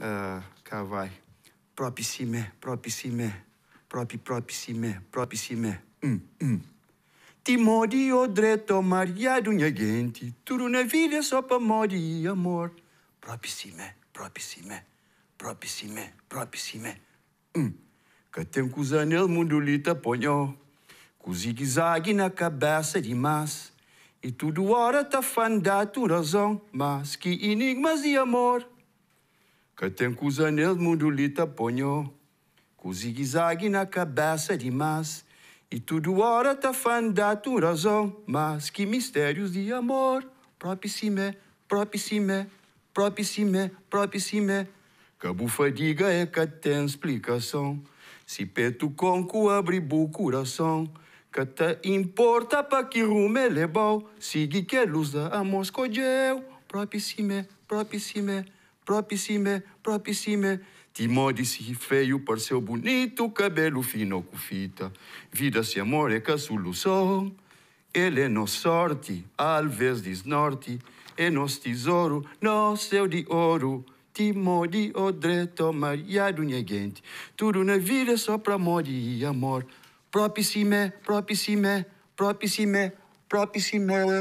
Uh, cá vai. Propicime, propicime, propi, propicime, propicime. Hum, hum. o odreto, maria, dunhagente, tudo na vilha, só pra mori, amor. Propicime, propicime, propicime, propicime. Hum. Catencuzan, el mundo lita ponho, com zigue-zague na cabeça de mas. E tudo ora tá tu razão, mas que enigmas de amor que tem coisa nel mundo lhe ponho, com zigue-zague na cabeça de mas, e tudo hora tá tu razão, mas que mistérios de amor, propicime, propicime, propicime, propicime, que a é que tem explicação, se peto conco abre o coração, que te importa para que rumo ele bom, sigue que luz da amor escolheu, propicime, propicime, propissime, propissime. se feio, pareceu bonito, cabelo fino com fita. Vida se amor é que a solução. Ele é nos sorte, alves desnorte, é nos tesouro, nosso de ouro. Timó de odre, tomar e gente. Tudo na vida é só pra amor e amor. Propissime, propissime, propissime, propissime.